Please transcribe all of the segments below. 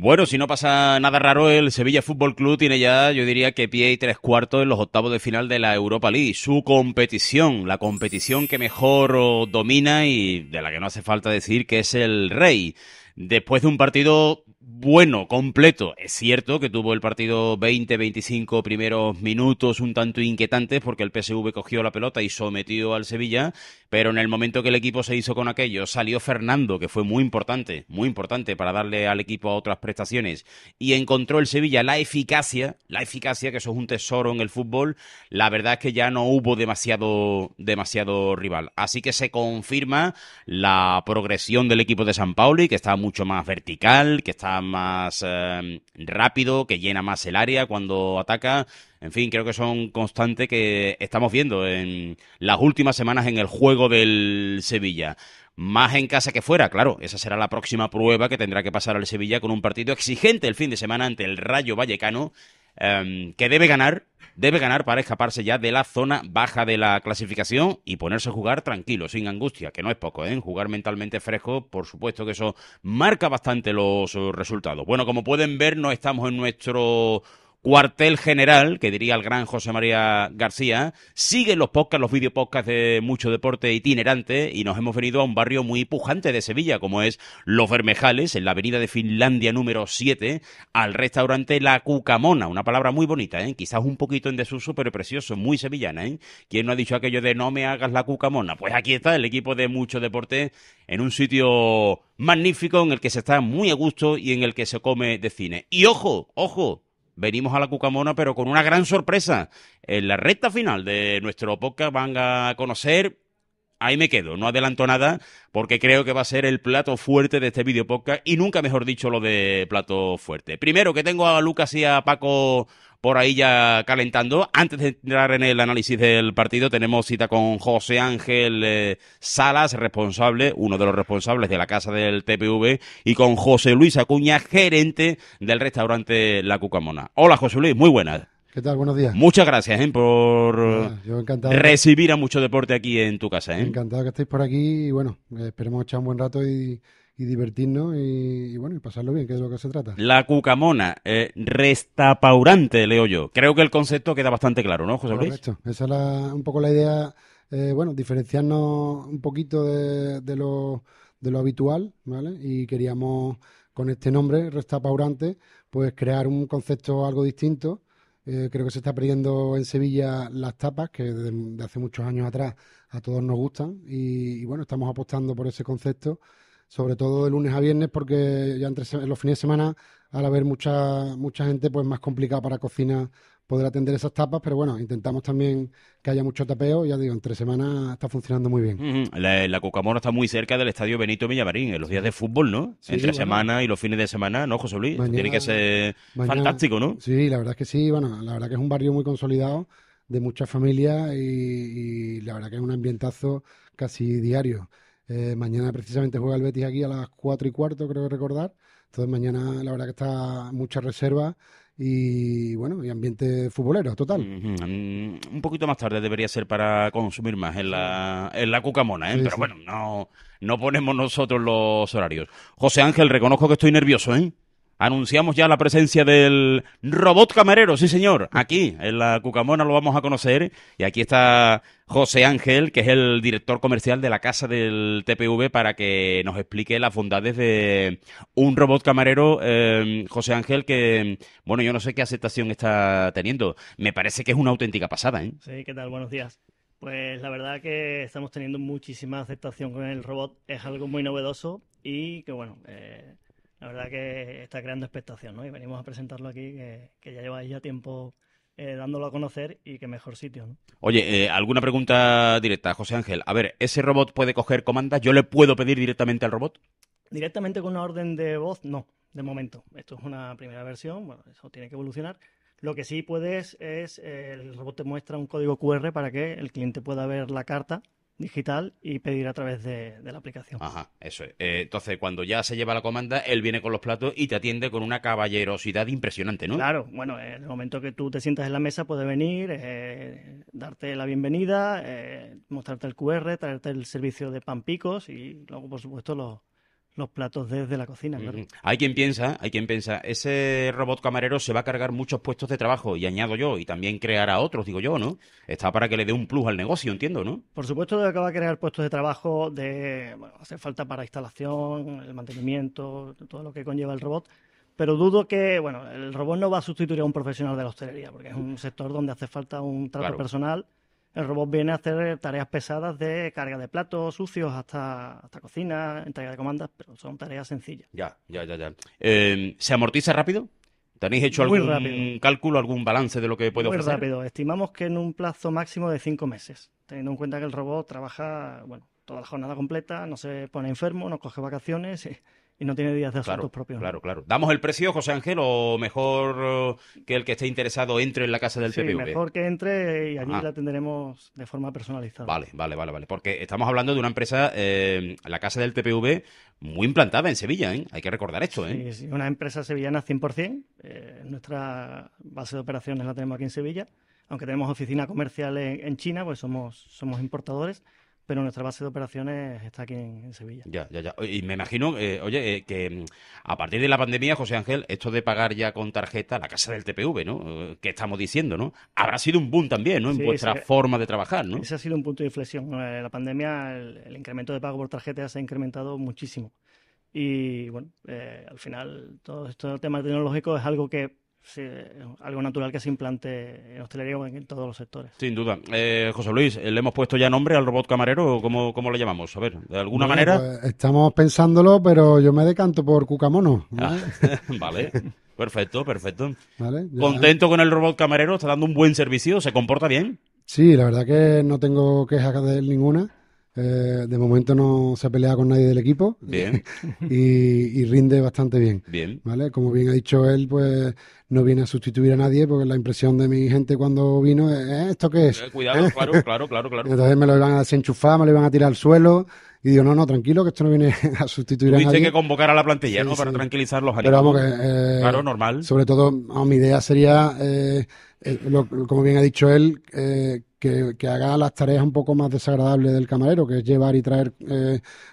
Bueno, si no pasa nada raro, el Sevilla Fútbol Club tiene ya, yo diría que pie y tres cuartos en los octavos de final de la Europa League. Su competición, la competición que mejor domina y de la que no hace falta decir que es el rey después de un partido bueno, completo. Es cierto que tuvo el partido 20-25 primeros minutos un tanto inquietantes porque el PSV cogió la pelota y sometió al Sevilla, pero en el momento que el equipo se hizo con aquello, salió Fernando, que fue muy importante, muy importante para darle al equipo otras prestaciones, y encontró el Sevilla la eficacia, la eficacia, que eso es un tesoro en el fútbol, la verdad es que ya no hubo demasiado, demasiado rival. Así que se confirma la progresión del equipo de San y que está muy mucho más vertical, que está más em, rápido, que llena más el área cuando ataca. En fin, creo que son constantes que estamos viendo en las últimas semanas en el juego del Sevilla más en casa que fuera, claro, esa será la próxima prueba que tendrá que pasar al Sevilla con un partido exigente el fin de semana ante el Rayo Vallecano, em, que debe ganar debe ganar para escaparse ya de la zona baja de la clasificación y ponerse a jugar tranquilo, sin angustia, que no es poco, ¿eh? Jugar mentalmente fresco, por supuesto que eso marca bastante los eh, resultados. Bueno, como pueden ver, no estamos en nuestro cuartel general, que diría el gran José María García, sigue los podcasts, los videopodcasts de mucho deporte itinerante y nos hemos venido a un barrio muy pujante de Sevilla, como es Los Bermejales, en la avenida de Finlandia número 7, al restaurante La Cucamona, una palabra muy bonita, ¿eh? quizás un poquito en desuso, pero precioso, muy sevillana. ¿eh? ¿Quién no ha dicho aquello de no me hagas la Cucamona? Pues aquí está el equipo de mucho deporte en un sitio magnífico en el que se está muy a gusto y en el que se come de cine. Y ojo, ojo, venimos a la Cucamona, pero con una gran sorpresa. En la recta final de nuestro podcast van a conocer ahí me quedo, no adelanto nada porque creo que va a ser el plato fuerte de este video podcast y nunca mejor dicho lo de plato fuerte. Primero que tengo a Lucas y a Paco por ahí ya calentando. Antes de entrar en el análisis del partido, tenemos cita con José Ángel eh, Salas, responsable, uno de los responsables de la casa del TPV, y con José Luis Acuña, gerente del restaurante La Cucamona. Hola, José Luis, muy buenas. ¿Qué tal? Buenos días. Muchas gracias ¿eh? por recibir a mucho deporte aquí en tu casa. ¿eh? Encantado que estéis por aquí y bueno, esperemos echar un buen rato y y divertirnos y, bueno, y pasarlo bien, que es de lo que se trata. La cucamona, eh, restapaurante, leo yo. Creo que el concepto queda bastante claro, ¿no, José Luis? Correcto, esa es un poco la idea, eh, bueno, diferenciarnos un poquito de, lo, habitual, ¿vale? Y queríamos con este nombre, restapaurante, pues crear un concepto algo distinto. Eh, creo que se está perdiendo en Sevilla las tapas, que desde hace muchos años atrás a todos nos gustan. y bueno, estamos apostando por ese concepto sobre todo de lunes a viernes, porque ya entre los fines de semana, al haber mucha, mucha gente, pues más complicado para cocina poder atender esas tapas, pero bueno, intentamos también que haya mucho tapeo, ya digo, entre semanas está funcionando muy bien. La, la está muy cerca del estadio Benito Villamarín, en los días de fútbol, ¿no? entre semana y los fines de semana, ¿no, José Luis? tiene que ser fantástico, ¿no? Sí, la verdad es que sí, bueno, la verdad que es un barrio muy consolidado, de muchas familias y, y la verdad que es un ambientazo casi diario. Eh, mañana precisamente juega el Betis aquí a las 4 y cuarto, creo que recordar. Entonces mañana la verdad que está mucha reserva y bueno, y ambiente futbolero, total. Mm, un poquito más tarde debería ser para consumir más en la, en la cucamona, ¿eh? pero bueno, no, no ponemos nosotros los horarios. José Ángel, reconozco que estoy nervioso, ¿eh? anunciamos ya la presencia del robot camarero, sí señor, aquí en la Cucamona lo vamos a conocer y aquí está José Ángel, que es el director comercial de la casa del TPV, para que nos explique las bondades de un robot camarero, eh, José Ángel, que, bueno, yo no sé qué aceptación está teniendo, me parece que es una auténtica pasada. ¿eh? Sí, ¿qué tal? Buenos días. Pues la verdad que estamos teniendo muchísima aceptación con el robot, es algo muy novedoso y que bueno... Eh, la verdad que está creando expectación, ¿no? Y venimos a presentarlo aquí, que, ya lleváis ya tiempo eh, dándolo a conocer y que mejor sitio. ¿no? Oye, eh, alguna pregunta directa, José Ángel. A ver, ¿ese robot puede coger comandas? ¿Yo le puedo pedir directamente al robot? Directamente con una orden de voz, no, de momento. Esto es una primera versión, bueno, eso tiene que evolucionar. Lo que sí puedes es, eh, el robot te muestra un código QR para que el cliente pueda ver la carta digital y pedir a través de, la aplicación. Ajá, eso es. Eh, entonces, cuando ya se lleva la comanda, él viene con los platos y te atiende con una caballerosidad impresionante, ¿no? Claro, bueno, en el momento que tú te sientas en la mesa puede venir, eh, darte la bienvenida, eh, mostrarte el QR, traerte el servicio de pan picos y luego, por supuesto, los, los platos desde la cocina. Hay quien piensa, hay quien piensa, ese robot camarero se va a cargar muchos puestos de trabajo, y añado yo, y también creará otros, digo yo, ¿no? Está para que le dé un plus al negocio, entiendo, ¿no? Por supuesto que va a crear puestos de trabajo de, bueno, hace falta para instalación, el mantenimiento, todo lo que conlleva el robot. Pero dudo que, bueno, el robot no va a sustituir a un profesional de la hostelería, porque es un sector donde hace falta un trato personal el robot viene a hacer tareas pesadas de carga de platos sucios hasta, hasta cocina, entrega de comandas, pero son tareas sencillas. Ya, ya, ya, ya. Em, ¿Se amortiza rápido? ¿Tenéis hecho algún cálculo, algún balance de lo que puede ofrecer? Muy rápido. Estimamos que en un plazo máximo de cinco meses, teniendo en cuenta que el robot trabaja, bueno, toda la jornada completa, no se pone enfermo, no coge vacaciones y no tiene días de asuntos propios. Claro, claro. ¿Damos el precio, José Ángel, o mejor eh, que el que esté interesado entre en la casa del sí, mejor que entre y allí la tendremos de forma personalizada. Vale, vale, vale, vale. Porque estamos hablando de una empresa, eh, la casa del TPV, muy implantada en Sevilla, ¿eh? Hay que recordar esto, ¿eh? Sí, una empresa sevillana 100%. nuestra base de operaciones la tenemos aquí en Sevilla. Aunque tenemos oficina comercial en, en China, pues somos, somos importadores pero nuestra base de operaciones está aquí en, Sevilla. Ya, ya, ya. Y me imagino, eh, oye, eh, que mm, a partir de la pandemia, José Ángel, esto de pagar ya con tarjeta la casa del TPV, ¿no? Eh, ¿Qué estamos diciendo, ¿no? Habrá sido un boom también, ¿no? En vuestra forma de trabajar, ¿no? Ese ha sido un punto de inflexión. La pandemia, el, incremento de pago por tarjeta se ha incrementado muchísimo. Y bueno, al final todo esto del tema tecnológico es algo que Sí, algo natural que se implante en hostelería en, todos los sectores. Sin duda. Eh, José Luis, eh, ¿le hemos puesto ya nombre al robot camarero o cómo, cómo le llamamos? A ver, ¿de alguna manera? Pues, estamos pensándolo, pero yo me decanto por Cucamono. ¿vale? Ah, perfecto, perfecto. Vale, Contento con el robot camarero, está dando un buen servicio, se comporta bien. Sí, la verdad que no tengo quejas de él ninguna. Eh, de momento no se ha peleado con nadie del equipo. Bien. Y, rinde bastante bien. Bien. ¿Vale? Como bien ha dicho él, pues no viene a sustituir a nadie, porque la impresión de mi gente cuando vino es: ¿esto qué es? Eh, cuidado, claro, claro, claro, claro. Entonces me lo iban a desenchufar, me lo iban a tirar al suelo y digo, no, no, tranquilo, que esto no viene a sustituir a nadie. que convocar a la plantilla, ¿no? Para tranquilizar los Pero vamos que... Eh, claro, normal. Sobre todo, mi idea sería, eh, eh, como bien ha dicho él, que, haga las tareas un poco más desagradables del camarero, que es llevar y traer,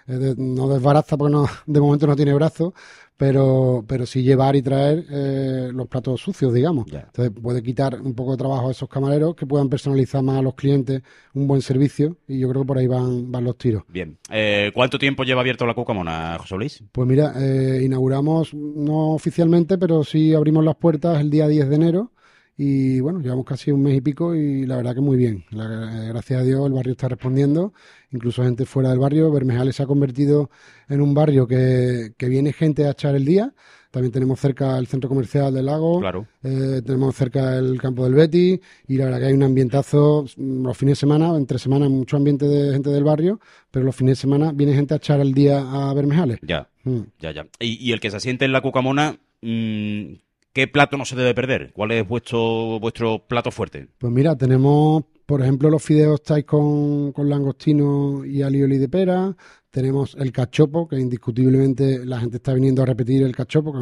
no desbaraza porque de momento no tiene brazo, pero, pero sí llevar y traer eh, los platos sucios, digamos. Entonces puede quitar un poco de trabajo a esos camareros que puedan personalizar más a los clientes un buen servicio y yo creo que por ahí van, van los tiros. Bien. Eh, ¿Cuánto tiempo lleva abierto la Cucamona, José Luis? Pues mira, eh, inauguramos, no oficialmente, pero sí abrimos las puertas el día 10 de enero. Y bueno, llevamos casi un mes y pico y la verdad que muy bien. gracias a Dios el barrio está respondiendo incluso gente fuera del barrio. Bermejales se ha convertido en un barrio que, viene gente a echar el día. También tenemos cerca el centro comercial del lago, claro. Eh, tenemos cerca el campo del Betty y la verdad que hay un ambientazo mm, los fines de semana, entre semana mucho ambiente de gente del barrio, pero los fines de semana viene gente a echar el día a Bermejales. Ya, mm. ya, ya. Y, el que se asiente en la Cucamona, mm, ¿Qué plato no se debe perder? ¿Cuál es vuestro, vuestro plato fuerte? Pues mira, tenemos por ejemplo, los fideos estáis con, langostino y alioli de pera. Tenemos el cachopo, que indiscutiblemente la gente está viniendo a repetir el cachopo, que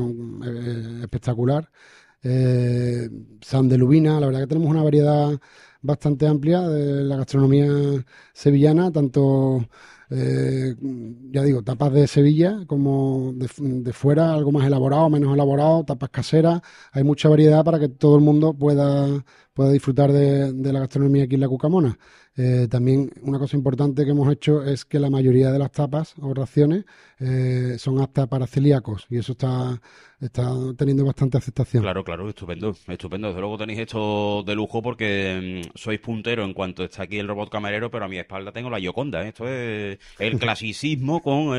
es, eh, espectacular. Eh, San de Lubina, la verdad que tenemos una variedad bastante amplia de la gastronomía sevillana, tanto, eh, ya digo, tapas de Sevilla como de, de, fuera, algo más elaborado, menos elaborado, tapas caseras. Hay mucha variedad para que todo el mundo pueda, pueda disfrutar de, la gastronomía aquí en la Cucamona. Eh, también una cosa importante que hemos hecho es que la mayoría de las tapas o raciones eh, son aptas para celíacos y eso está, está teniendo bastante aceptación. Claro, claro, estupendo, estupendo. Desde luego tenéis esto de lujo porque mm, sois puntero en cuanto está aquí el robot camarero, pero a mi espalda tengo la Yoconda. ¿eh? Esto es el clasicismo con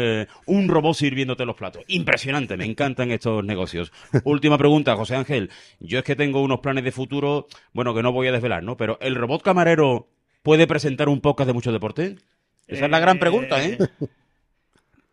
un robot sirviéndote los platos. Impresionante, me encantan estos negocios. Última pregunta, José Ángel. Yo es que tengo unos planes de futuro, que no voy a desvelar, ¿no? Pero ¿el robot camarero puede presentar un podcast de mucho deporte? Esa es la gran eh, pregunta, ¿eh?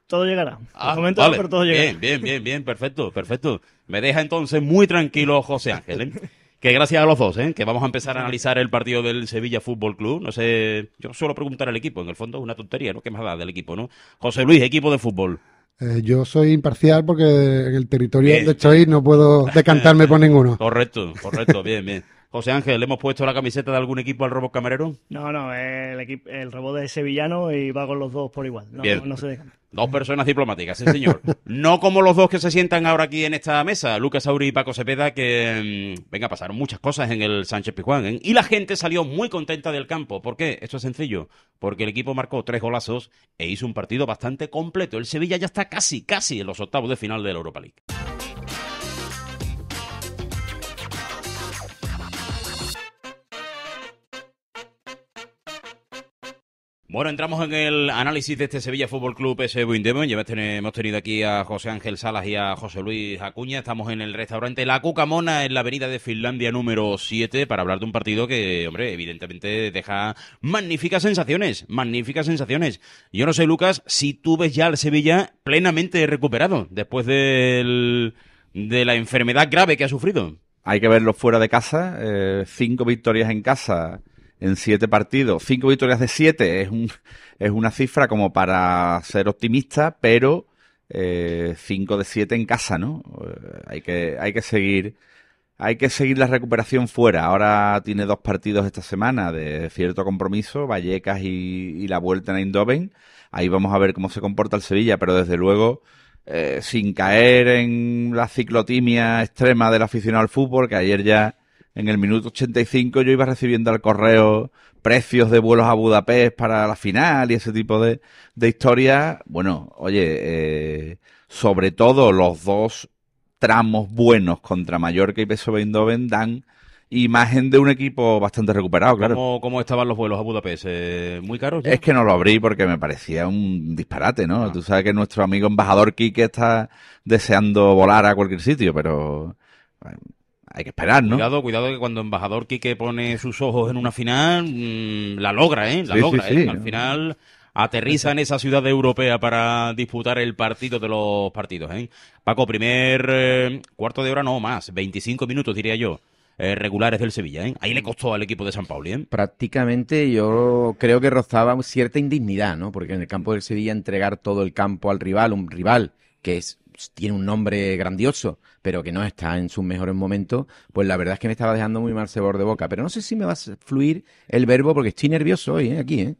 Todo llegará. Ah, momento todo llegará. Bien, bien, bien, bien, perfecto, perfecto. Me deja entonces muy tranquilo José Ángel, ¿eh? que gracias a los dos, ¿eh? que vamos a empezar a analizar el partido del Sevilla Fútbol Club. No sé, yo suelo preguntar al equipo, en el fondo es una tontería, ¿no? ¿Qué más da del equipo, no? José Luis, equipo de fútbol. Eh, yo soy imparcial porque en el territorio de donde estoy no puedo decantarme por ninguno. Correcto, correcto, bien, bien. José Ángel, ¿le hemos puesto la camiseta de algún equipo al robot camarero? No, no, el, equipo, el robot de Sevillano y va con los dos por igual. No, no se dejan. Dos personas diplomáticas, sí señor. no como los dos que se sientan ahora aquí en esta mesa, Lucas Auri y Paco Cepeda, que, mm, venga, pasaron muchas cosas en el Sánchez Pijuán. ¿eh? Y la gente salió muy contenta del campo. ¿Por qué? Esto es sencillo. Porque el equipo marcó tres golazos e hizo un partido bastante completo. El Sevilla ya está casi, casi en los octavos de final de la Europa League. Bueno, entramos en el análisis de este Sevilla Fútbol Club PSV Demon. Ya hemos tenido aquí a José Ángel Salas y a José Luis Acuña. Estamos en el restaurante La Cucamona en la avenida de Finlandia número 7 para hablar de un partido que, hombre, evidentemente deja magníficas sensaciones, magníficas sensaciones. Yo no sé, Lucas, si tú ves ya al Sevilla plenamente recuperado después del, de la enfermedad grave que ha sufrido. Hay que verlo fuera de casa, eh, cinco victorias en casa en siete partidos. Cinco victorias de siete es, es una cifra como para ser optimista, pero eh, cinco de siete en casa, ¿no? Eh, hay, que, hay que seguir. Hay que seguir la recuperación fuera. Ahora tiene dos partidos esta semana de cierto compromiso, Vallecas y, la vuelta en Eindhoven. Ahí vamos a ver cómo se comporta el Sevilla, pero desde luego, eh, sin caer en la ciclotimia extrema del aficionado al fútbol, que ayer ya en el minuto 85 yo iba recibiendo al correo precios de vuelos a Budapest para la final y ese tipo de, de historias. Bueno, oye, eh, sobre todo los dos tramos buenos contra Mallorca y Peso Eindhoven dan imagen de un equipo bastante recuperado, claro. ¿Cómo, estaban los vuelos a Budapest? Eh, ¿Muy caros? Es que no lo abrí porque me parecía un disparate, ¿no? Ah. Tú sabes que nuestro amigo embajador Quique está deseando volar a cualquier sitio, pero hay que esperar, ¿no? Cuidado, cuidado que cuando embajador Quique pone sus ojos en una final, mm, la logra, ¿eh? La logra, ¿eh? Al final aterriza en esa ciudad europea para disputar el partido de los partidos, ¿eh? Paco, primer eh, cuarto de hora no más, 25 minutos diría yo. Eh, regulares del Sevilla. ¿eh? Ahí le costó al equipo de San Pauli. ¿eh? Prácticamente yo creo que rozaba cierta indignidad, ¿no? Porque en el campo del Sevilla entregar todo el campo al rival, un rival que es tiene un nombre grandioso, pero que no está en sus mejores momentos, pues la verdad es que me estaba dejando muy mal sabor de boca. Pero no sé si me va a fluir el verbo porque estoy nervioso hoy, ¿eh? aquí, ¿eh?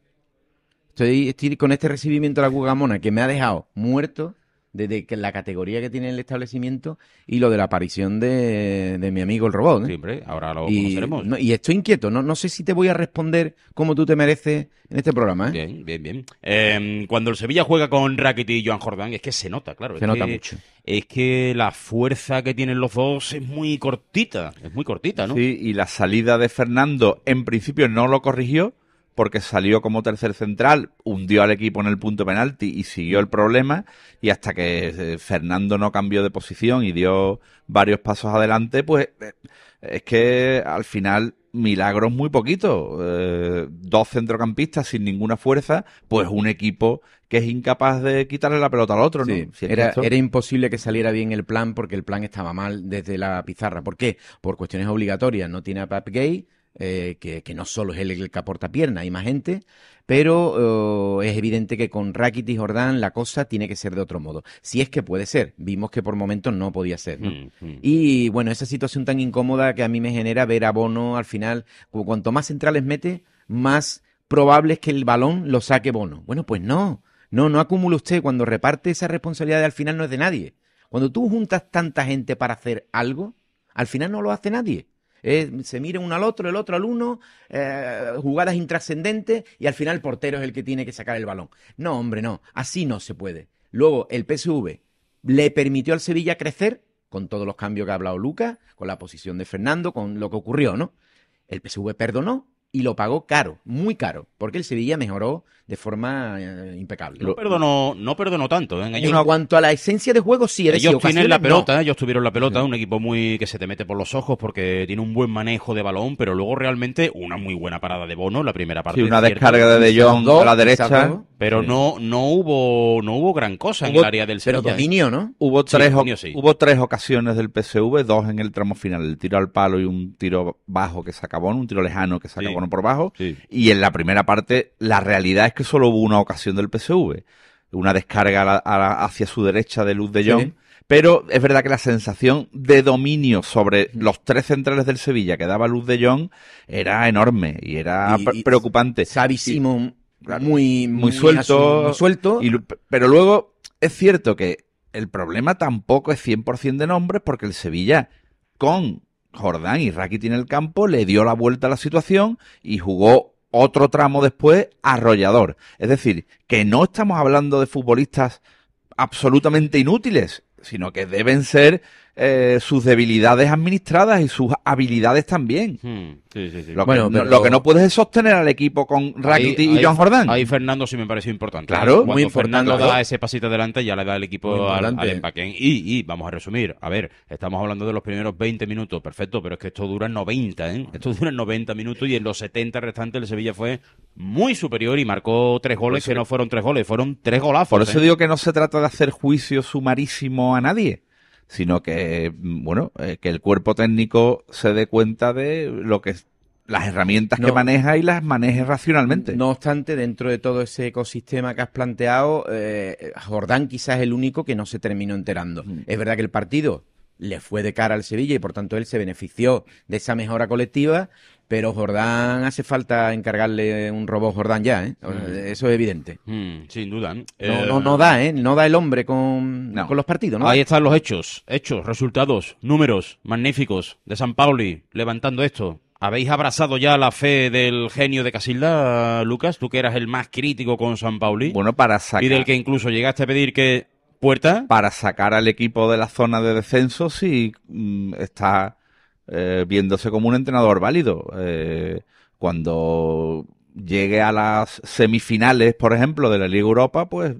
Estoy, estoy, con este recibimiento de la gugamona que me ha dejado muerto desde que la categoría que tiene el establecimiento y lo de la aparición de, mi amigo el robot. ¿eh? Siempre, ahora lo conoceremos. y estoy inquieto, no, no sé si te voy a responder como tú te mereces en este programa. ¿eh? Bien, bien, bien. Em, cuando el Sevilla juega con Rakitic y Joan Jordán, es que se nota, claro. Se nota mucho. Es que la fuerza que tienen los dos es muy cortita, es muy cortita, ¿no? Sí, y la salida de Fernando en principio no lo corrigió, porque salió como tercer central, hundió al equipo en el punto penalti y siguió el problema. Y hasta que eh, Fernando no cambió de posición y dio varios pasos adelante, pues eh, es que al final milagros muy poquito. Eh, dos centrocampistas sin ninguna fuerza, pues un equipo que es incapaz de quitarle la pelota al otro. ¿no? era, imposible que saliera bien el plan porque el plan estaba mal desde la pizarra. ¿Por qué? Por cuestiones obligatorias. No tiene a Pep Gay, eh, que, no solo es el que aporta pierna, hay más gente, pero oh, es evidente que con Rakitic Jordán la cosa tiene que ser de otro modo. Si es que puede ser, vimos que por momentos no podía ser. Mm, mm. Y bueno, esa situación tan incómoda que a mí me genera ver a Bono al final, cuanto más centrales mete, más probable es que el balón lo saque Bono. Bueno, pues no, no, no acumula usted, cuando reparte esa responsabilidad al final no es de nadie. Cuando tú juntas tanta gente para hacer algo, al final no lo hace nadie. Eh, se mira uno al otro, el otro al uno, eh, jugadas intrascendentes y al final el portero es el que tiene que sacar el balón. No, hombre, no, así no se puede. Luego, el PSV le permitió al Sevilla crecer con todos los cambios que ha hablado Lucas, con la posición de Fernando, con lo que ocurrió, ¿no? El PSV perdonó, y lo pagó caro, muy caro, porque el Sevilla mejoró de forma eh, impecable. No perdonó, no perdonó tanto. ¿eh? en cuanto a la esencia de juego, sí. eres ellos tienen la pelota, ¿eh? ellos tuvieron la pelota, un equipo muy que se te mete por los ojos porque tiene un buen manejo de balón, pero luego realmente una muy buena parada de Bono, la primera parte. Sí, una descarga de John Jong a la derecha. Pero no, no hubo, no hubo gran cosa en el área del Sevilla. Pero dominio, ¿no? Hubo tres, hubo tres ocasiones del PCV dos en el tramo final, el tiro al palo y un tiro bajo que se acabó, un tiro lejano que se acabó por bajo. Y en la primera parte, la realidad es que solo hubo una ocasión del PSV. Una descarga hacia su derecha de Luz de Jong. Pero es verdad que la sensación de dominio sobre los tres centrales del Sevilla que daba Luz de Jong era enorme y era preocupante. Sabísimo, muy, muy, suelto. suelto. pero luego es cierto que el problema tampoco es 100% de nombres porque el Sevilla con Jordán y Rakitic en el campo, le dio la vuelta a la situación y jugó otro tramo después arrollador. Es decir, que no estamos hablando de futbolistas absolutamente inútiles, sino que deben ser eh, sus debilidades administradas y sus habilidades también. Hmm. Lo, que, no puedes es sostener al equipo con Rakitic y John Jordan. Ahí Fernando sí me pareció importante. Claro, muy Fernando da ese pasito adelante, ya le da el equipo al, empaque. Y, vamos a resumir. A ver, estamos hablando de los primeros 20 minutos, perfecto, pero es que esto dura 90, ¿eh? Esto dura 90 minutos y en los 70 restantes el Sevilla fue muy superior y marcó tres goles que no fueron tres goles, fueron tres golazos. Por eso ¿eh? digo que no se trata de hacer juicio sumarísimo a nadie sino que, mm, bueno, eh, que el cuerpo técnico se dé cuenta de lo que las herramientas que maneja y las maneje racionalmente. No obstante, dentro de todo ese ecosistema que has planteado, eh, Jordán quizás es el único que no se terminó enterando. Mm. Es verdad que el partido le fue de cara al Sevilla y por tanto él se benefició de esa mejora colectiva, pero Jordán hace falta encargarle un robot Jordán ya, ¿eh? Mm. Eso es evidente. Mm, sin duda. Eh, no, da, ¿eh? No da el hombre con, los partidos, ¿no? Ahí están los hechos, hechos, resultados, números magníficos de San Pauli levantando esto. ¿Habéis abrazado ya la fe del genio de Casilda, Lucas? Tú que eras el más crítico con San Pauli. Bueno, para sacar. Y del que incluso llegaste a pedir que. ¿Puerta? Para sacar al equipo de la zona de descenso, sí mm, está eh, viéndose como un entrenador válido. Eh, cuando llegue a las semifinales, por ejemplo, de la Liga Europa, pues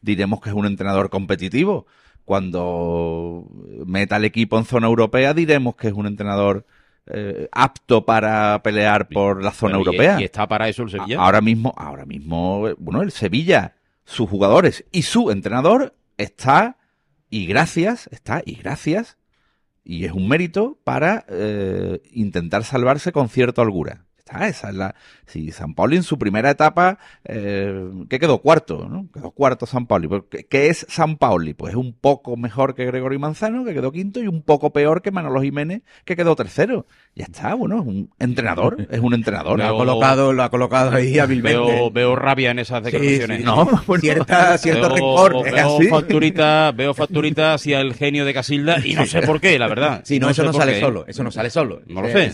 diremos que es un entrenador competitivo. Cuando meta al equipo en zona europea, diremos que es un entrenador eh, apto para pelear por la zona europea. Y, está para eso el Sevilla. Ahora mismo, ahora mismo, bueno, el Sevilla, sus jugadores y su entrenador está y gracias, está y gracias y es un mérito para eh, intentar salvarse con cierta holgura la, si San Pauli en su primera etapa, eh, que quedó cuarto, ¿no? Quedó cuarto San Pauli. ¿Qué es San Pauli? Pues es un poco mejor que Gregorio Manzano, que quedó quinto, y un poco peor que Manolo Jiménez, que quedó tercero. Ya está, bueno, es un entrenador, es un entrenador. Lo ha colocado, ha colocado ahí hábilmente. Veo, veo rabia en esas declaraciones. no, cierta, cierto veo, rencor. Veo veo facturita hacia el genio de Casilda y no sé por qué, la verdad. Si no, eso no sale solo, eso no sale solo. No lo sé.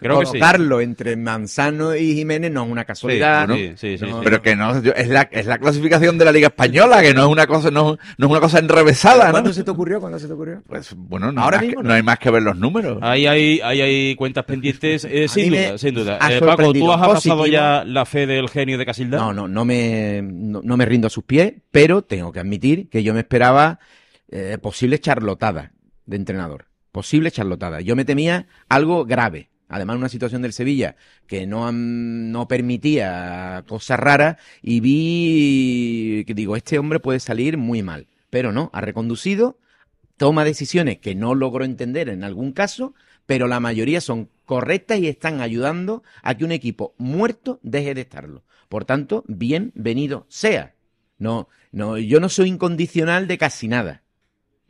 Creo entre Manzano y Jiménez no es una casualidad, Pero que no, es la, es la clasificación de la Liga Española, que no es una cosa, no, es una cosa enrevesada, ¿no? ¿Cuándo se te ocurrió? ¿Cuándo se te ocurrió? Pues bueno, Ahora mismo, no hay más que ver los números. Ahí hay, hay cuentas pendientes, eh, sin, duda, eh, Paco, ¿tú has pasado ya la fe del genio de Casilda? No, no, no me, no me rindo a sus pies, pero tengo que admitir que yo me esperaba eh, posibles charlotadas de entrenador, posible charlotada, Yo me temía algo grave, Además, una situación del Sevilla que no, no permitía cosas raras y vi que digo, este hombre puede salir muy mal. Pero no, ha reconducido, toma decisiones que no logró entender en algún caso, pero la mayoría son correctas y están ayudando a que un equipo muerto deje de estarlo. Por tanto, bienvenido sea. No, no, yo no soy incondicional de casi nada.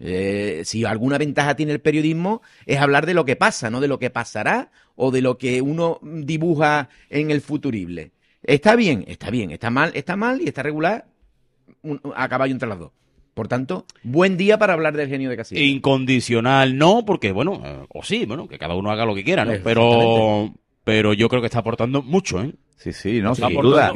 Eh, si alguna ventaja tiene el periodismo es hablar de lo que pasa, no de lo que pasará o de lo que uno dibuja en el futurible. Está bien, está bien, está mal, está mal y está regular un, a caballo entre las dos. Por tanto, buen día para hablar del genio de Casillas. Incondicional, no, porque bueno, eh, o sí, bueno, que cada uno haga lo que quiera, ¿no? Pero, pero yo creo que está aportando mucho, ¿eh? Sí, sí, no, sin duda,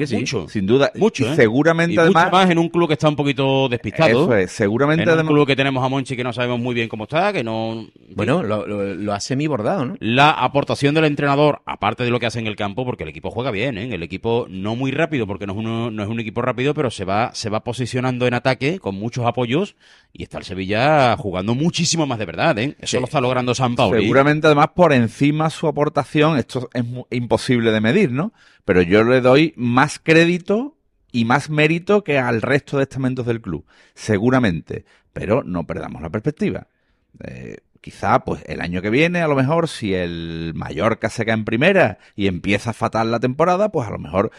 sin duda, mucho, ¿eh? seguramente además mucho más en un club que está un poquito despistado. Eso es, seguramente en un club que tenemos a Monchi que no sabemos muy bien cómo está, que no Bueno, lo, lo, hace mi bordado, ¿no? La aportación del entrenador, aparte de lo que hace en el campo, porque el equipo juega bien, ¿eh? el equipo no muy rápido, porque no es, no es un equipo rápido, pero se va se va posicionando en ataque con muchos apoyos y está el Sevilla jugando muchísimo más de verdad, ¿eh? Eso lo está logrando San Seguramente además por encima su aportación, esto es imposible de medir, ¿no? pero yo le doy más crédito y más mérito que al resto de estamentos del club, seguramente, pero no perdamos la perspectiva. Eh, quizá pues el año que viene, a lo mejor, si el Mallorca se cae en primera y empieza fatal la temporada, pues a lo mejor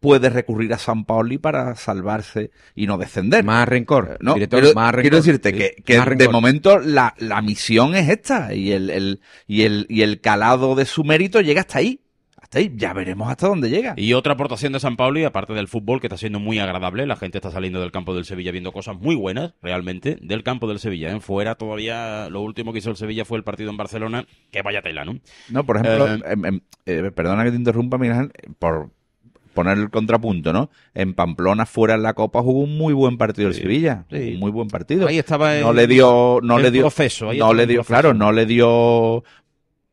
puede recurrir a San Paoli para salvarse y no descender. Más rencor. Eh, quiero, decirte que, eh, de momento la, misión es esta y el, el, y, el, y el calado de su mérito llega hasta ahí. Ya veremos hasta dónde llega. Y otra aportación de San Pablo, y aparte del fútbol, que está siendo muy agradable. La gente está saliendo del campo del Sevilla viendo cosas muy buenas, realmente, del campo del Sevilla. En ¿eh? Fuera todavía, lo último que hizo el Sevilla fue el partido en Barcelona. Que vaya tela, ¿no? No, por ejemplo, eh, em, em, eh, perdona que te interrumpa, Miguel, por poner el contrapunto, ¿no? En Pamplona, fuera en la Copa, jugó un muy buen partido el Sevilla. Sí. muy buen partido. Ahí estaba el, no le dio, no le dio, proceso. Ahí no le dio, claro, no le dio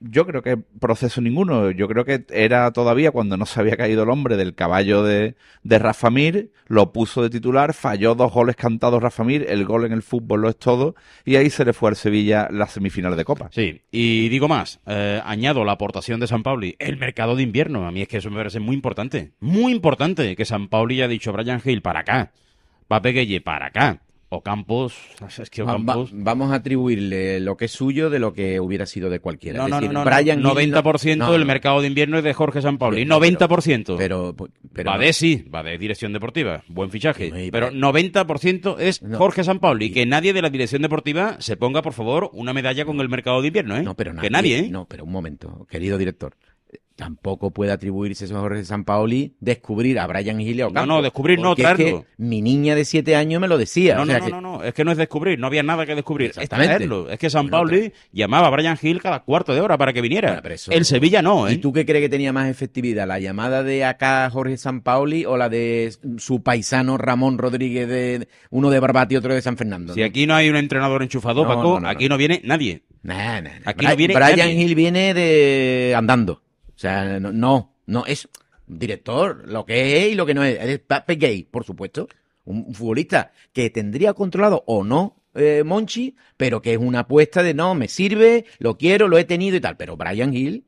yo creo que proceso ninguno. Yo creo que era todavía cuando no se había caído el hombre del caballo de, de Rafa Mir, lo puso de titular, falló dos goles cantados Rafa Mir, el gol en el fútbol lo es todo, y ahí se le fue al Sevilla la semifinal de Copa. Sí, y digo más, eh, añado la aportación de San Pauli, el mercado de invierno. A mí es que eso me parece muy importante, muy importante que San Pauli haya dicho Brian Hill para acá, Pape Gueye para acá. O Campos vamos a atribuirle lo que es suyo de lo que hubiera sido de cualquiera. Brian 90% del mercado de invierno es de Jorge San Pablo. 90%. Pero, pero, va de sí, va de dirección deportiva. Buen fichaje. pero 90% es Jorge San Pablo. Y que nadie de la dirección deportiva se ponga, por favor, una medalla con el mercado de invierno, ¿eh? pero que nadie, ¿eh? No, pero un momento, querido director tampoco puede atribuirse a Jorge San Pauli descubrir a Brian Hill No, no, descubrir no, Es que mi niña de siete años me lo decía. No, no, no, no, es que no es descubrir, no había nada que descubrir, es Es que San Pauli llamaba a Brian Hill cada cuarto de hora para que viniera. En El Sevilla no, ¿eh? ¿Y tú qué crees que tenía más efectividad, la llamada de acá Jorge San Pauli o la de su paisano Ramón Rodríguez, de uno de Barbati y otro de San Fernando? Si aquí no hay un entrenador enchufado, Paco, aquí no viene nadie. Aquí viene Brian Hill viene de andando no, no, es director, lo que es y lo que no es. Es Pape Gay, por supuesto. Un, futbolista que tendría controlado o no eh, Monchi, pero que es una apuesta de no, me sirve, lo quiero, lo he tenido y tal. Pero Brian Hill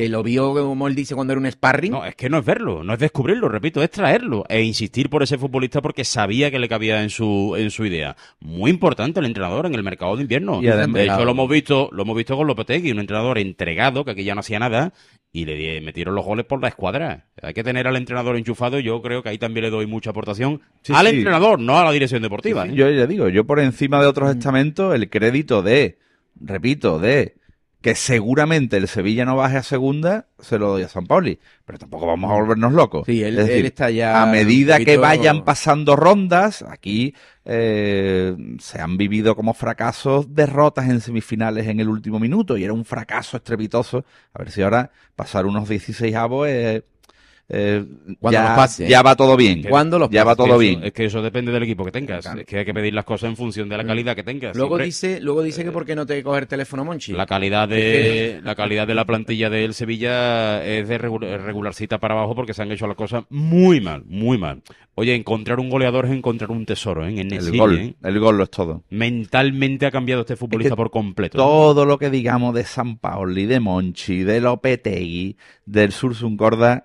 que lo vio, como él dice, cuando era un sparring. No, es que no es verlo, no es descubrirlo, repito, es traerlo e insistir por ese futbolista porque sabía que le cabía en su, en su idea. Muy importante el entrenador en el mercado de invierno. de hecho, lo hemos visto, lo hemos visto con Lopetegui, un entrenador entregado que aquí ya no hacía nada y le metieron los goles por la escuadra. Hay que tener al entrenador enchufado. Yo creo que ahí también le doy mucha aportación al entrenador, no a la dirección deportiva. ¿eh? Yo ya digo, yo por encima de otros estamentos, el crédito de, repito, de que seguramente el Sevilla no baje a segunda, se lo doy a San Pauli. Pero tampoco vamos a volvernos locos. Sí, él, está ya. A medida que vayan pasando rondas, aquí eh, se han vivido como fracasos derrotas en semifinales en el último minuto y era un fracaso estrepitoso. A ver si ahora pasar unos 16 avos es eh, Cuando ya, pase. ya va todo bien. Cuando los ya va todo bien. es que eso depende del equipo que tengas. Es que hay que pedir las cosas en función de la mm. calidad que tengas. Luego dice, luego dice que eh, por qué no te el teléfono Monchi. La calidad de la calidad de la plantilla del Sevilla es de regularcita para abajo porque se han hecho las cosas muy mal, muy mal. Oye, encontrar un goleador es encontrar un tesoro, ¿eh? en el, el gol, el gol lo es todo. Mentalmente ha cambiado este futbolista por completo. Todo lo que digamos de San Paoli, de Monchi, de Lopetegui, del Sur Corda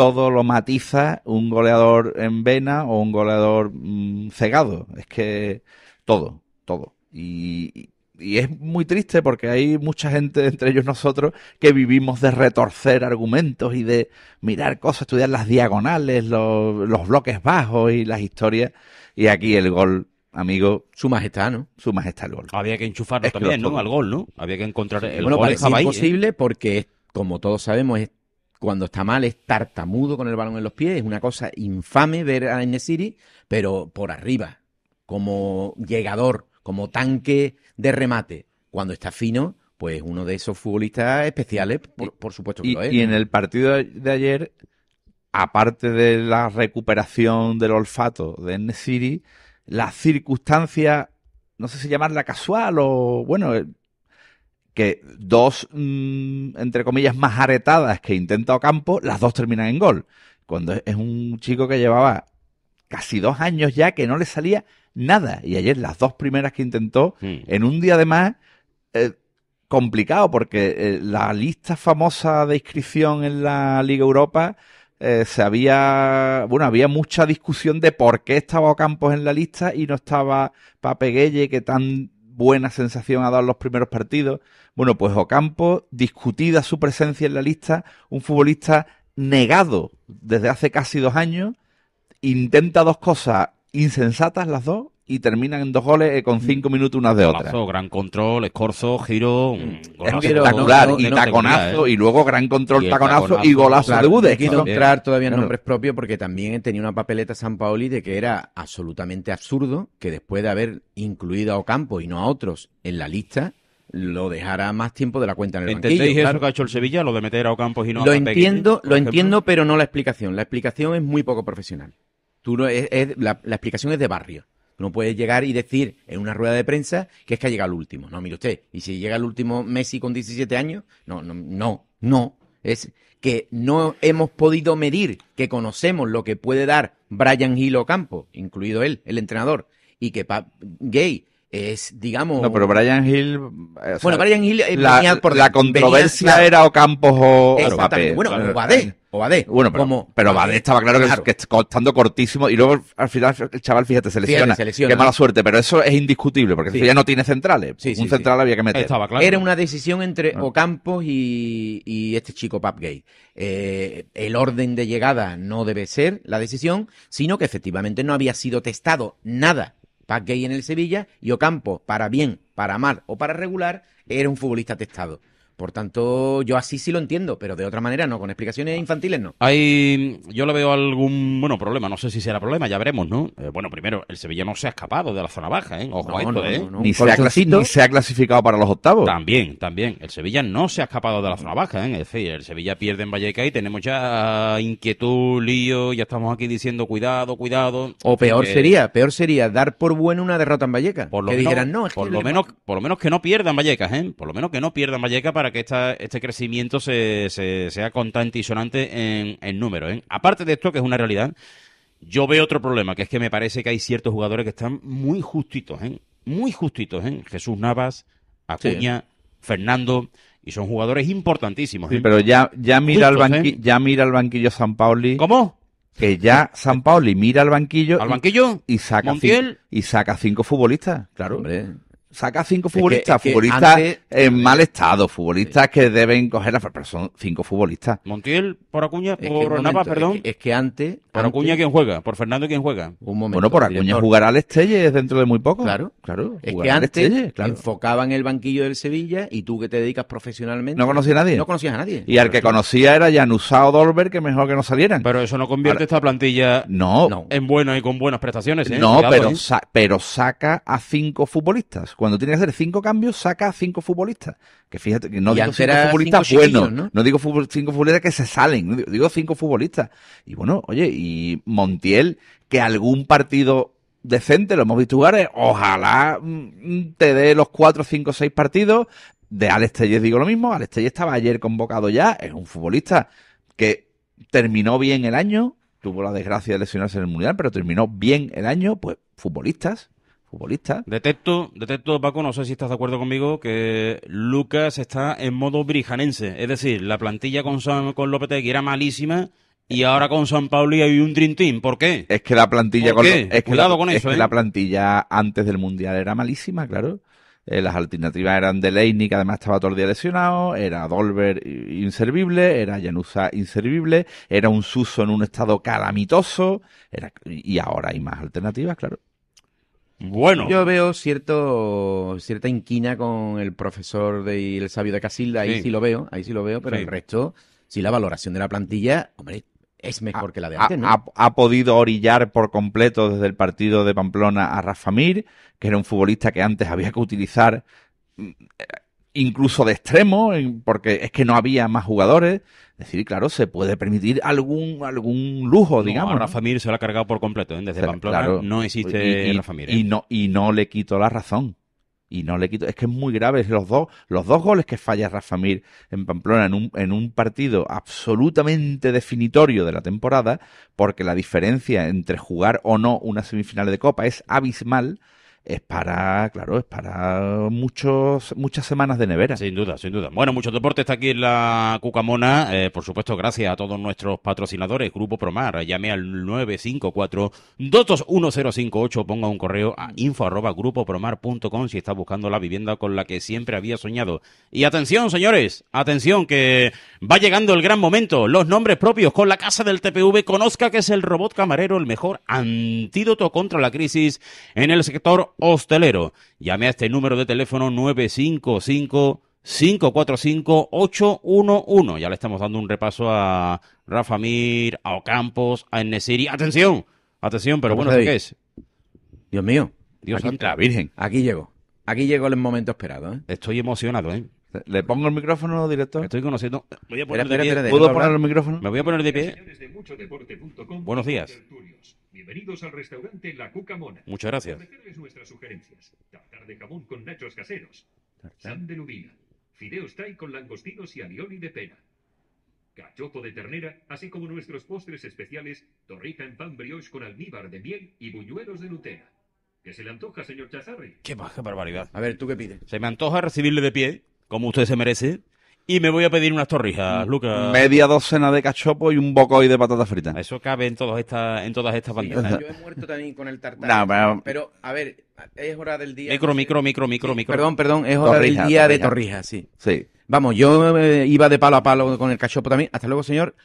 todo lo matiza un goleador en vena o un goleador mm, cegado. Es que todo, todo. Y, es muy triste porque hay mucha gente, entre ellos nosotros, que vivimos de retorcer argumentos y de mirar cosas, estudiar las diagonales, los, bloques bajos y las historias. Y aquí el gol amigo. Su majestad, ¿no? Su majestad el gol. Había que enchufarlo también, ¿no? Al gol, ¿no? Había que encontrar el bueno, gol. Bueno, parece ¿eh? imposible porque, como todos sabemos, es cuando está mal es tartamudo con el balón en los pies, es una cosa infame ver a Nesiri, pero por arriba, como llegador, como tanque de remate. Cuando está fino, pues uno de esos futbolistas especiales, por, supuesto que y, es. Y en el partido de ayer, aparte de la recuperación del olfato de City, la circunstancia, no sé si llamarla casual o, bueno, que dos, mm, entre comillas, más aretadas que intenta Ocampo, las dos terminan en gol. Cuando es un chico que llevaba casi dos años ya que no le salía nada. Y ayer las dos primeras que intentó, hmm. en un día de más eh, complicado, porque eh, la lista famosa de inscripción en la Liga Europa... Eh, se había, bueno, había mucha discusión de por qué estaba Ocampo en la lista y no estaba Pape que tan buena sensación ha dado los primeros partidos. Bueno, pues Ocampo, discutida su presencia en la lista, un futbolista negado desde hace casi dos años, intenta dos cosas insensatas las dos, y terminan en dos goles eh, con mm. cinco minutos unas de otras. Gran control, escorzo, giro, mm, mm. golazo, espectacular y taconazo ¿eh? y luego gran control, taconazo, y golazo claro, de Quiero encontrar todavía nombres propios porque también tenía una papeleta San Paoli de que era absolutamente absurdo que después de haber incluido a Ocampo y no a otros en la lista lo dejara más tiempo de la cuenta en el ¿Entendéis eso que ha hecho el Sevilla, lo de meter a Ocampo y no a Lo entiendo, lo entiendo, pero no la explicación. La explicación es muy poco profesional. Tú no, la explicación es de barrio. No puede llegar y decir en una rueda de prensa que es que ha llegado el último. No, mire usted, y si llega el último Messi con 17 años, no, no, no, no. Es que no hemos podido medir, que conocemos lo que puede dar Brian Hill Campo incluido él, el entrenador, y que Gay es, digamos... No, pero Brian Hill... Eh, bueno, Brian Hill eh, la, por... La controversia era Ocampos o... Exactamente. Bueno, Badé, o Bueno, pero, pero estaba claro, Que, estando cortísimo y luego al final el chaval, fíjate, se Qué mala suerte, pero eso es indiscutible porque ya no tiene centrales. Sí, Un central había que meter. Era una decisión entre ah. Ocampos y, y este chico Papgay. Eh, el orden de llegada no debe ser la decisión, sino que efectivamente no había sido testado nada Gay en el Sevilla y Ocampo, para bien, para mal o para regular, era un futbolista testado. Por tanto, yo así sí lo entiendo, pero de otra manera no, con explicaciones infantiles no. Hay, yo le veo algún, bueno, problema, no sé si será problema, ya veremos, ¿no? Eh, bueno, primero, el Sevilla no se ha escapado de la zona baja, ¿eh? Ojo esto, ¿eh? ni, se ha se ha clasificado para los octavos. También, también. El Sevilla no se ha escapado de la zona baja, ¿eh? Es decir, el Sevilla pierde en Valleca y tenemos ya inquietud, lío, ya estamos aquí diciendo cuidado, cuidado. O peor sería, peor sería dar por buena una derrota en Valleca. Por lo que dijeran, no, es por lo menos, Por lo menos que no pierdan Vallecas, ¿eh? Por lo menos que no pierdan Valleca para que este crecimiento se, sea constante y sonante en, en números. ¿eh? Aparte de esto, que es una realidad, yo veo otro problema, que es que me parece que hay ciertos jugadores que están muy justitos, ¿eh? muy justitos. ¿eh? Jesús Navas, Acuña, Fernando, y son jugadores importantísimos. ¿eh? pero ya, ya, mira al al ¿eh? ya mira al banquillo San Pauli. ¿Cómo? que ya San Pauli mira al banquillo, ¿Al banquillo? Y, saca cinco, y saca cinco futbolistas. Claro. Hombre saca cinco futbolistas, futbolistas en eh, mal estado, futbolistas que deben coger la pero son cinco futbolistas. Montiel por Acuña, por momento, perdón. Es que, antes. Por Acuña quién juega, por Fernando quién juega. Un momento. Bueno, por Acuña jugará al Estelle dentro de muy poco. Claro, claro. Es que antes enfocaban el banquillo del Sevilla y tú que te dedicas profesionalmente. No conocía a nadie. No conocías a nadie. Y al que conocía era Janusao Dolber, que mejor que no salieran. Pero eso no convierte esta plantilla no, en buena y con buenas prestaciones. ¿eh? No, pero, ¿eh? pero saca a cinco futbolistas cuando tiene que hacer cinco cambios, saca cinco futbolistas. Que fíjate, que no digo cinco futbolistas buenos, ¿no? digo cinco futbolistas que se salen, digo, cinco futbolistas. Y bueno, oye, y Montiel, que algún partido decente, lo hemos visto jugar, eh, ojalá mm, mm, te dé los cuatro, cinco, seis partidos. De Alex Telles digo lo mismo, Alex Telles estaba ayer convocado ya, es un futbolista que terminó bien el año, tuvo la desgracia de lesionarse en el Mundial, pero terminó bien el año, pues futbolistas, futbolista. Detecto, detecto, Paco, no sé si estás de acuerdo conmigo, que Lucas está en modo brijanense. Es decir, la plantilla con, San, con Lopetegui era malísima y ahora con San Pauli hay un Dream Team. ¿Por qué? Es que la plantilla... Con, es con eso, es ¿eh? la plantilla antes del Mundial era malísima, claro. Eh, las alternativas eran de que además estaba todo el día lesionado, era Dolber inservible, era Yanusa inservible, era un Suso en un estado calamitoso, y ahora hay más alternativas, claro. Bueno. Yo veo cierto, cierta inquina con el profesor de, el sabio de Casilda, ahí sí. lo veo, ahí sí lo veo, pero el resto, si la valoración de la plantilla, hombre, es mejor que la de antes, ¿no? Ha, ha, podido orillar por completo desde el partido de Pamplona a Rafa Mir, que era un futbolista que antes había que utilizar incluso de extremo, porque es que no había más jugadores. Es decir, claro, se puede permitir algún, algún lujo, digamos. No, Rafa Mir se lo ha cargado por completo, ¿eh? desde Pamplona no existe y, ¿eh? Y, no, y no le quito la razón. Y no le quito, es que es muy grave. Los dos, los dos goles que falla Rafa Mir en Pamplona en un, en un partido absolutamente definitorio de la temporada, porque la diferencia entre jugar o no una semifinal de Copa es abismal es para, claro, es para muchos, muchas semanas de nevera. Sin duda, sin duda. Bueno, mucho deporte está aquí en la Cucamona. Eh, por supuesto, gracias a todos nuestros patrocinadores. Grupo Promar, llame al 954-221058, ponga un correo a info si está buscando la vivienda con la que siempre había soñado. Y atención, señores, atención, que va llegando el gran momento. Los nombres propios con la casa del TPV. Conozca que es el robot camarero el mejor antídoto contra la crisis en el sector hostelero. Llame a este número de teléfono 955 545-811. Ya le estamos dando un repaso a Rafa Mir, a Ocampos, a Enesiri. ¡Atención! Atención, pero bueno, ¿qué es? Dios mío. Dios aquí, Virgen. Aquí llegó. Aquí llegó el momento esperado. ¿eh? Estoy emocionado, ¿eh? ¿Le pongo el micrófono, director? Estoy conociendo. Voy poner ¿Puedo poner el micrófono? Me voy a poner de pie. Buenos días. Bienvenidos al restaurante La Cucamona. Muchas gracias. Ofrecerles nuestras sugerencias. Tartar de jamón con nachos caseros. San de lubina. Fideos thai con langostinos y alioli de pena. Cachopo de ternera, así como nuestros postres especiales, torrija en pan brioche con almíbar de miel y buñuelos de Nutella. ¿Qué se le antoja, señor Chazarri? Qué, baja barbaridad. A ver, ¿tú qué pides? Se me antoja recibirle de pie, como usted se merece, y me voy a pedir unas torrijas, mm. Lucas. Media docena de cachopo y un bocoy de patatas fritas Eso cabe en, todas estas en todas estas bandejas. yo he muerto también con el tartar. pero... a ver, es hora del día. Micro, micro, micro, micro, micro. Perdón, perdón, es hora del día de torrijas, sí. Sí. Vamos, yo eh, iba de palo a palo con el cachopo también. Hasta luego, señor.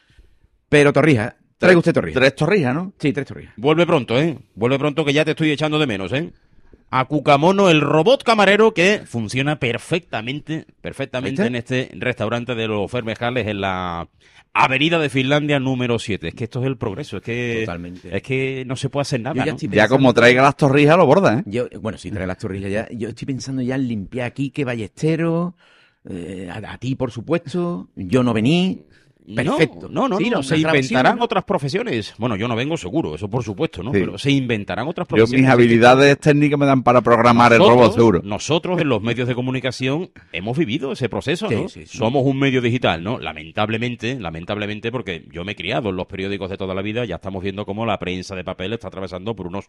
Pero torrijas. Trae usted torrijas. Tres torrijas, ¿no? Sí, tres torrijas. Vuelve pronto, ¿eh? Vuelve pronto que ya te estoy echando de menos, ¿eh? a Cucamono, el robot camarero que funciona perfectamente, perfectamente ¿Este? en este restaurante de los Fermejales en la Avenida de Finlandia número 7. Es que esto es el progreso, es que es que no se puede hacer nada. Ya, como traiga las torrijas lo borda, ¿eh? bueno, si trae las torrijas ya, yo estoy pensando ya en limpiar aquí que ballestero, eh, a, ti por supuesto, yo no vení. Perfecto. No, no, no. se inventarán otras profesiones. Bueno, yo no vengo seguro, eso por supuesto, ¿no? Pero se inventarán otras profesiones. mis habilidades técnicas me dan para programar el robot seguro. Nosotros en los medios de comunicación hemos vivido ese proceso, ¿no? Somos un medio digital, ¿no? Lamentablemente, lamentablemente, porque yo me he criado en los periódicos de toda la vida, ya estamos viendo cómo la prensa de papel está atravesando por unos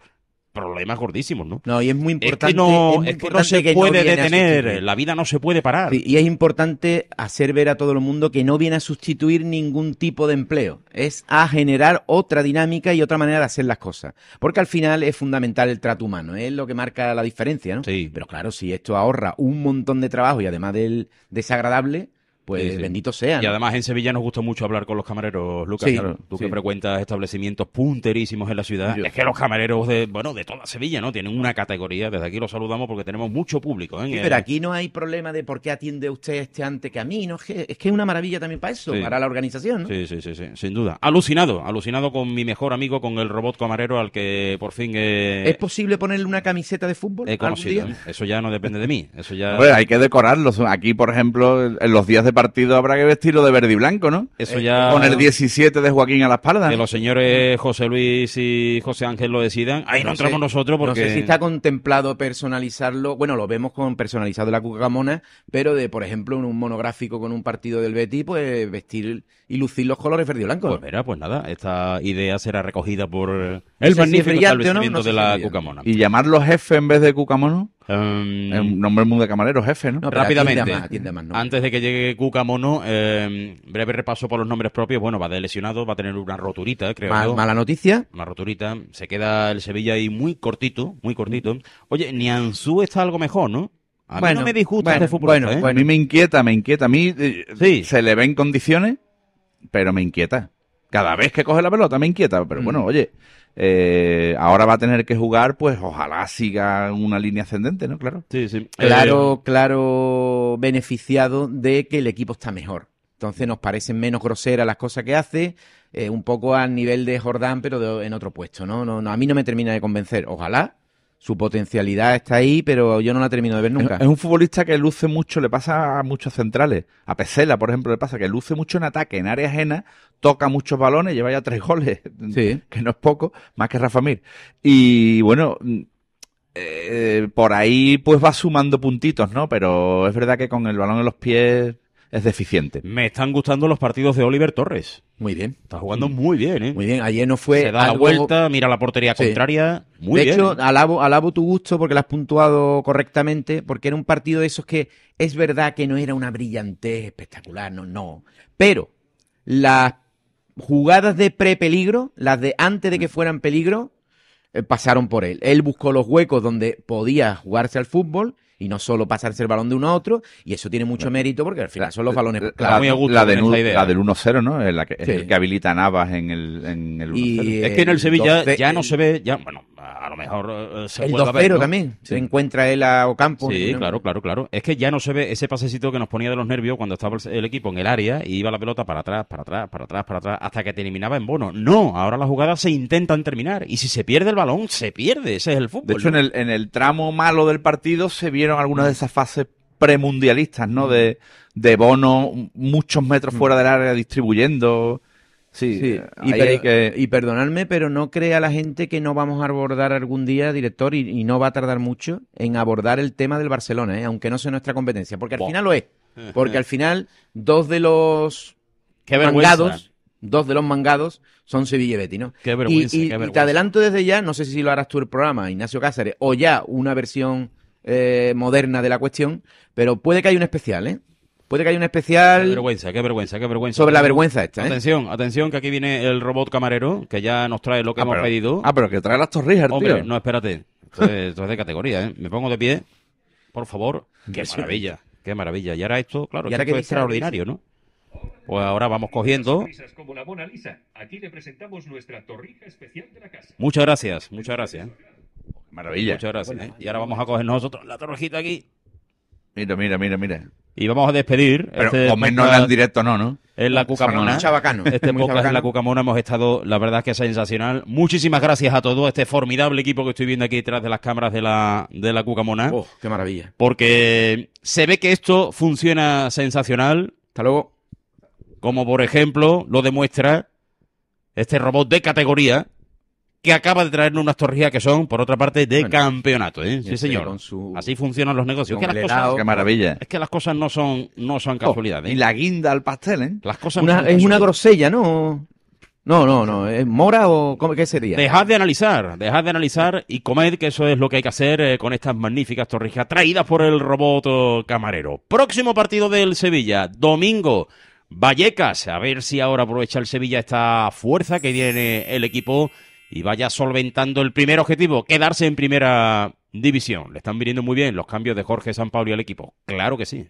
problemas gordísimos, ¿no? No, y es muy importante. que no, se puede detener, la vida no se puede parar. y es importante hacer ver a todo el mundo que no viene a sustituir ningún tipo de empleo, es a generar otra dinámica y otra manera de hacer las cosas. Porque al final es fundamental el trato humano, es lo que marca la diferencia, ¿no? Sí. Pero claro, si esto ahorra un montón de trabajo y además del desagradable, pues bendito sea. Y además en Sevilla nos gusta mucho hablar con los camareros, Lucas. tú que frecuentas establecimientos punterísimos en la ciudad. Es que los camareros de, bueno, de toda Sevilla, ¿no? Tienen una categoría. Desde aquí los saludamos porque tenemos mucho público. ¿eh? pero aquí no hay problema de por qué atiende usted este ante que Es que es, una maravilla también para eso, para la organización, ¿no? Sí, sí, sí, sin duda. Alucinado, alucinado con mi mejor amigo, con el robot camarero al que por fin... ¿Es posible ponerle una camiseta de fútbol? He conocido. ¿eh? Eso ya no depende de mí. Eso ya... hay que decorarlo. Aquí, por ejemplo, en los días de partido habrá que vestirlo de verde y blanco, ¿no? Eso eh, ya. Con el 17 de Joaquín a la espalda. Que los señores José Luis y José Ángel lo decidan. Ahí no, entramos nosotros porque. No sé si está contemplado personalizarlo. Bueno, lo vemos con personalizado de la Cucamona, pero de, por ejemplo, en un monográfico con un partido del Betty, pues vestir y lucir los colores verde y blanco. Pues mira, pues nada, esta idea será recogida por el magnífico de la cucamona. ¿Y llamarlo jefe en vez de cucamono? Em, un nombre muy de camarero, jefe, ¿no? Rápidamente, antes de que llegue Cucamono, em, breve repaso por los nombres propios. Bueno, va de lesionado, va a tener una roturita, creo. yo. Mala noticia. Una roturita. Se queda el Sevilla ahí muy cortito, muy cortito. Oye, Nianzú está algo mejor, ¿no? bueno, mí no me disgusta este Bueno, ¿eh? a mí me inquieta, me inquieta. A mí eh, sí. se le ven condiciones, pero me inquieta. Cada vez que coge la pelota me inquieta, pero bueno, mm. oye, eh, ahora va a tener que jugar, pues ojalá siga una línea ascendente, ¿no? Claro. Sí, sí. Claro, eh, claro, beneficiado de que el equipo está mejor. Entonces nos parecen menos groseras las cosas que hace, eh, un poco al nivel de Jordán, pero en otro puesto, ¿no? ¿no? A mí no me termina de convencer. Ojalá su potencialidad está ahí, pero yo no la termino de ver nunca. Es, un futbolista que luce mucho, le pasa a muchos centrales. A Pesela, por ejemplo, le pasa que luce mucho en ataque, en área ajena, toca muchos balones, lleva ya tres goles, que no es poco, más que Rafa Mir. Y bueno, mm, eh, por ahí pues va sumando puntitos, ¿no? Pero es verdad que con el balón en los pies es deficiente. Me están gustando los partidos de Oliver Torres. Muy bien. Está jugando muy bien, ¿eh? Muy bien. Ayer no fue. Se da la vuelta, mira la portería contraria. Muy de bien. De hecho, ¿eh? alabo, alabo tu gusto porque la has puntuado correctamente, porque era un partido de esos que es verdad que no era una brillantez espectacular, no, no. Pero las jugadas de pre-peligro, las de antes de que mm. fueran peligro, eh, pasaron por él. Él buscó los huecos donde podía jugarse al fútbol y no solo pasarse el balón de uno a otro, y eso tiene mucho mérito porque al final son los balones. La, claro, muy a la, de la del 1-0, ¿no? Es, la que, el que habilita Navas en el, en el 1-0. Eh, es que en el Sevilla ya no se ve, ya, bueno, a lo mejor eh, El 2-0 también, se encuentra él a Ocampo. Sí, claro, claro, claro. Es que ya no se ve ese pasecito que nos ponía de los nervios cuando estaba el, equipo en el área y iba la pelota para atrás, para atrás, para atrás, para atrás, hasta que terminaba en bono. No, ahora las jugadas se intentan terminar y si se pierde el balón, se pierde, ese es el fútbol. De hecho, en, el, en el tramo malo del partido se viene algunas de mm. esas fases premundialistas, ¿no? Mm. De, bono, muchos metros mm. fuera del área distribuyendo. Sí, Y, perdonadme, pero no crea la gente que no vamos a abordar algún día, director, y, no va a tardar mucho en abordar el tema del Barcelona, ¿eh? aunque no sea nuestra competencia, porque al final lo es. Porque al final, dos de los mangados, dos de los mangados son Sevilla y Betty, ¿no? y, te adelanto desde ya, no sé si lo harás tú el programa, Ignacio Cáceres, o ya una versión eh, moderna de la cuestión, pero puede que haya un especial, ¿eh? Puede que haya un especial. Qué vergüenza, qué vergüenza, qué vergüenza. Sobre la vergüenza esta. ¿eh? Atención, atención, que aquí viene el robot camarero, que ya nos trae lo que ah, hemos pedido. Ah, pero que trae las torrijas, Hombre, no, espérate. Esto es, de categoría, ¿eh? Me pongo de pie, por favor. Qué maravilla, qué maravilla. Y ahora esto, claro, es extraordinario, ¿no? Pues ahora vamos cogiendo. nuestra especial Muchas gracias, muchas gracias. Maravilla. Muchas gracias. ¿eh? Y ahora vamos a coger nosotros la torrejita aquí. Mira, mira, mira, mira. Y vamos a despedir. Pero este con menos no directo, no, ¿no? En la Cucamona. bacano. Este podcast en la Cucamona hemos estado, la verdad es que sensacional. Muchísimas gracias a todo este formidable equipo que estoy viendo aquí detrás de las cámaras de la, de la Cucamona. Oh, qué maravilla. Porque se ve que esto funciona sensacional. Hasta luego. Como por ejemplo lo demuestra este robot de categoría que acaba de traernos unas torrijas que son, por otra parte, de campeonato, ¿eh? Sí, este señor. Así funcionan los negocios. qué maravilla. Es que las cosas no son, no son casualidades. Oh, y ¿eh? la guinda al pastel, ¿eh? Las cosas una, Es una grosella, ¿no? No, no, no. ¿Es mora o qué sería? Dejad de analizar, dejad de analizar y comed, que eso es lo que hay que hacer eh, con estas magníficas torrijas traídas por el robot camarero. Próximo partido del Sevilla, domingo. Vallecas, a ver si ahora aprovecha el Sevilla esta fuerza que tiene el equipo y vaya solventando el primer objetivo, quedarse en primera división. Le están viniendo muy bien los cambios de Jorge San y al equipo. Claro que sí.